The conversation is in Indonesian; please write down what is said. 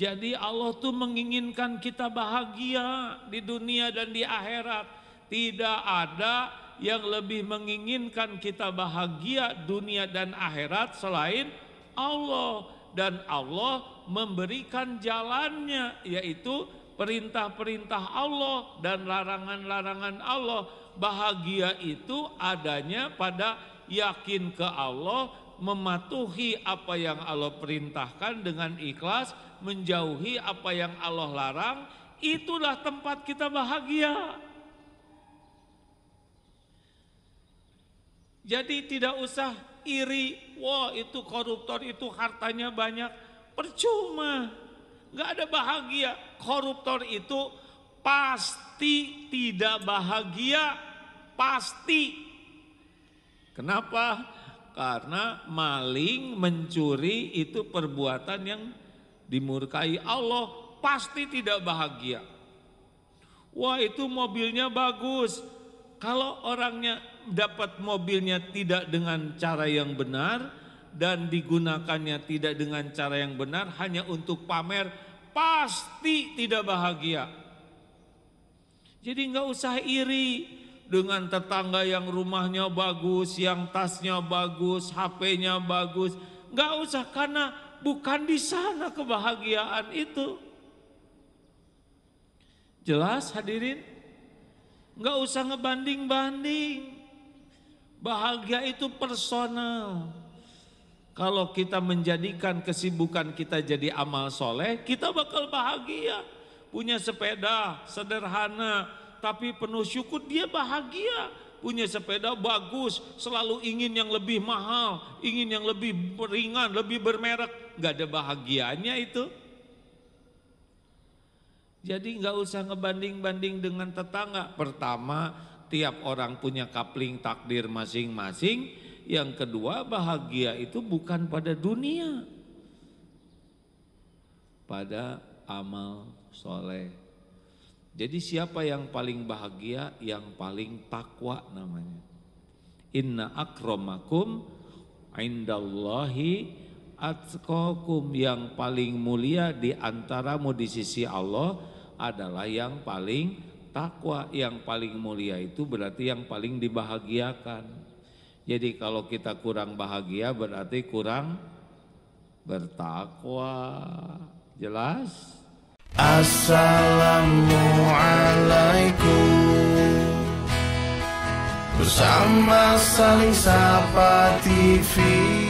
Jadi Allah tuh menginginkan kita bahagia di dunia dan di akhirat. Tidak ada yang lebih menginginkan kita bahagia dunia dan akhirat selain Allah dan Allah memberikan jalannya yaitu perintah-perintah Allah dan larangan-larangan Allah. Bahagia itu adanya pada yakin ke Allah mematuhi apa yang Allah perintahkan dengan ikhlas, menjauhi apa yang Allah larang, itulah tempat kita bahagia. Jadi tidak usah iri, wah itu koruptor itu hartanya banyak, percuma. Gak ada bahagia, koruptor itu pasti tidak bahagia, pasti. Kenapa? karena maling mencuri itu perbuatan yang dimurkai Allah pasti tidak bahagia. Wah itu mobilnya bagus. Kalau orangnya dapat mobilnya tidak dengan cara yang benar dan digunakannya tidak dengan cara yang benar hanya untuk pamer pasti tidak bahagia. Jadi nggak usah iri, dengan tetangga yang rumahnya bagus, yang tasnya bagus, HP-nya bagus. Gak usah karena bukan di sana kebahagiaan itu. Jelas hadirin? Gak usah ngebanding-banding. Bahagia itu personal. Kalau kita menjadikan kesibukan kita jadi amal soleh, kita bakal bahagia. Punya sepeda sederhana, tapi penuh syukur dia bahagia punya sepeda bagus selalu ingin yang lebih mahal ingin yang lebih ringan lebih bermerek nggak ada bahagianya itu jadi nggak usah ngebanding-banding dengan tetangga. Pertama, tiap orang punya kapling takdir masing-masing. Yang kedua, bahagia itu bukan pada dunia. Pada amal soleh jadi siapa yang paling bahagia? Yang paling takwa namanya. Inna akromakum indallahi atkokum yang paling mulia di mu di sisi Allah adalah yang paling takwa yang paling mulia itu berarti yang paling dibahagiakan. Jadi kalau kita kurang bahagia berarti kurang bertakwa. Jelas? Assalamualaikum Mama Saling Sapa TV